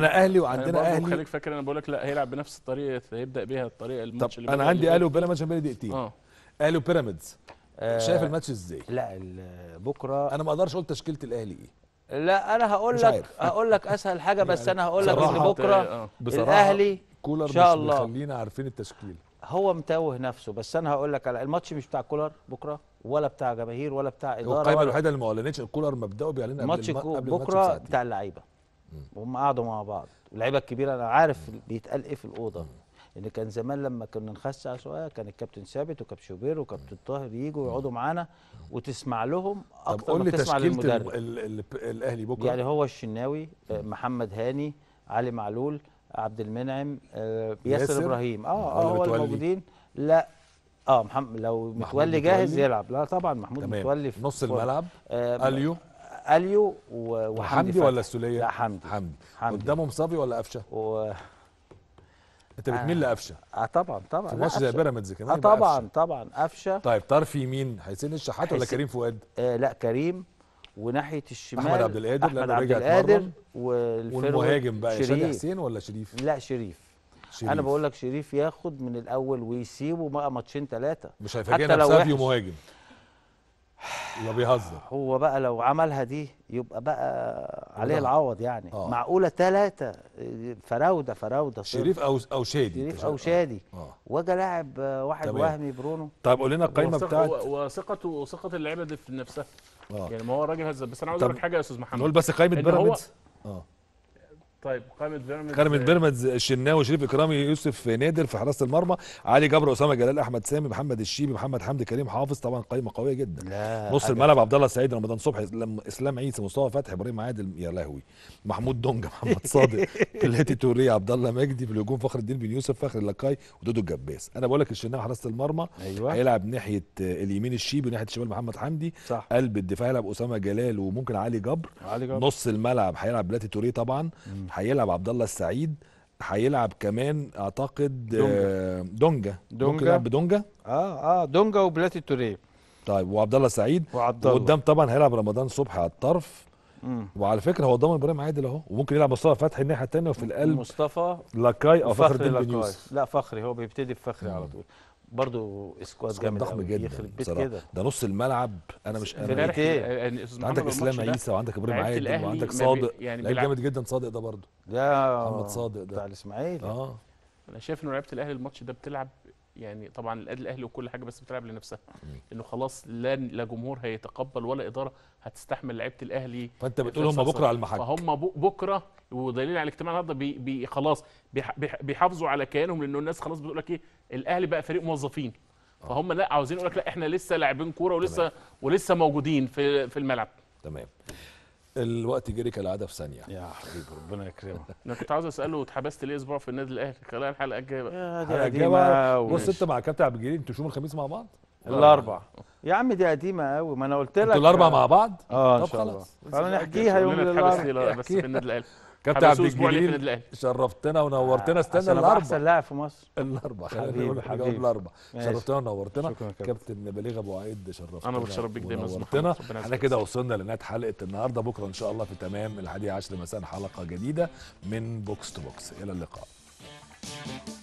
انا اهلي وعندنا أنا اهلي خليك فاكر انا بقول لك لا هيلعب بنفس الطريقه هيبدا بيها الطريقه الماتش اللي انا عندي اهلي وبيراميدز عشان بقالي دقيقتين اه اهلي وبيراميدز آه شايف الماتش ازاي؟ لا بكره انا ما اقدرش اقول تشكيله الاهلي ايه لا انا هقول لك هقول لك اسهل حاجه يعني بس انا هقول لك ان بكره آه. الاهلي كولر ان شاء الله خلينا عارفين التشكيل هو متوه نفسه بس انا هقول لك على الماتش مش بتاع كولر بكره ولا بتاع جماهير ولا بتاع اداره القائمه الوحيده اللي ما اعلنتش الكولر مبداه بيعلنها قبل الماتش بكره بتاع اللعيبه وهم قعدوا مع بعض اللعيبه الكبيره انا عارف بيتقال ايه في الاوضه ان كان زمان لما كنا نخسع شويه كان الكابتن ثابت وكابتن شوبير وكابتن طاهر يجوا يقعدوا معانا وتسمع لهم اكتر ما تسمع للمدرب الاهلي بكره يعني هو الشناوي آه، محمد هاني علي معلول عبد المنعم آه، ياسر ابراهيم اه اه هو الموجودين لا اه محمد لو متولي جاهز يلعب لا طبعا محمود متولي في نص الملعب آه اليو اليو وحمدي ولا السوليه لا حمدي حمدي, قدامهم صافي ولا قفشه و... انت بتميل آه. لقفشه اه طبعا طبعا في ماتش زي بيراميدز كمان اه طبعا طبعا قفشه طيب طرف يمين حسين الشحات ولا كريم فؤاد آه لا كريم وناحيه الشمال احمد عبد القادر احمد عبد القادر والمهاجم بقى شادي حسين ولا شريف لا شريف شريف. انا بقول لك شريف ياخد من الاول ويسيبه بقى ماتشين ثلاثه مش هيفاجئنا بسافيو مهاجم لا بيهزر هو بقى لو عملها دي يبقى بقى عليه العوض يعني آه. معقوله ثلاثه فراوده فراوده شريف او او شادي شريف او شادي آه. آه. لاعب واحد طبعا. وهمي برونو طيب قول لنا القايمه بتاعت وثقته وثقه اللعيبه دي في نفسها آه. يعني ما هو الراجل هزب بس انا عاوز اقول لك حاجه يا استاذ محمد نقول بس قايمه بيراميدز اه, آه. طيب قائمه بيراميدز قائمه آه، بيراميدز الشناوي شريف اكرامي يوسف نادر في حراسه المرمى علي جبر اسامه جلال احمد سامي محمد الشيبي محمد حمدي كريم حافظ طبعا قائمه قويه جدا لا نص الملعب عبد الله السعيد رمضان صبحي اسلام عيسى مصطفى فتحي ابراهيم عادل يا لهوي محمود دونجا محمد صادق بلاتي توريه عبد الله مجدي في الهجوم فخر الدين بن يوسف فخر اللقاي ودودو الجباس انا بقول لك الشناوي حراسه المرمى أيوة. هيلعب ناحيه اليمين الشيبي وناحيه الشمال محمد حمدي صح. قلب الدفاع هيلعب اسامه جلال وممكن علي جبر, علي جبر. نص الملعب هيلعب بلاتي توري طبعا هيلعب عبد الله السعيد هيلعب كمان اعتقد دونجا دونجا, آه، دونجا. ممكن يلعب بدونجا اه اه دونجا وبلاتي توريه طيب وعبد الله سعيد وقدام طبعا هيلعب رمضان صبحي على الطرف مم. وعلى فكره هو ضامن ابراهيم عادل اهو وممكن يلعب مصطفى فتحي الناحيه الثانيه وفي القلب مصطفى لاكاي او فخري لاكاي لا فخري هو بيبتدي بفخري على طول برضه سكواد جامد ضخم جدا بصراحه ده نص الملعب انا مش انا ايه عندك اسلام عيسى وعندك ابراهيم عادل وعندك صادق يعني لعيب جامد جدا صادق ده برضو ده محمد صادق ده بتاع الاسماعيلي اه انا شايف ان لعيبه الاهلي الماتش ده بتلعب يعني طبعا الأد الاهلي وكل حاجه بس بتلعب لنفسها انه خلاص لا لا جمهور هيتقبل ولا اداره هتستحمل لعيبه الاهلي فانت بتقول يعني هم بكره على المحك فهم بكره ودليل على الاجتماع النهارده بي بي خلاص بيحافظوا على كيانهم لانه الناس خلاص بتقول لك ايه الاهلي بقى فريق موظفين آه. فهم لا عاوزين يقول لك لا احنا لسه لاعبين كوره ولسه تمام. ولسه موجودين في في الملعب تمام الوقت جري كالعاده في ثانيه يا حبيبي ربنا يكرمك انا كنت عاوز اساله اتحبست ليه اسبوع في النادي الاهلي خلال الحلقه الجايه الحلقه الجايه بص انت مع كابتن عبد الجليل انتوا شوفوا الخميس مع بعض الاربع يا عم دي قديمه قوي ما انا قلت لك انتوا الاربع مع بعض اه طب خلاص خلينا خلاص نحكيها يوم الاربع بس في النادي الاهلي كابتن عبد الجليل شرفتنا ونورتنا استنى الاربع احسن لاعب في مصر الاربع خلينا نقول الاربع شرفتنا ونورتنا كابتن بليغ ابو عيد شرفتنا انا بشرف بيك دايما ونورتنا احنا كده وصلنا لنهايه حلقه النهارده بكره ان شاء الله في تمام الحادية عشر مساء حلقه جديده من بوكس تو بوكس الى اللقاء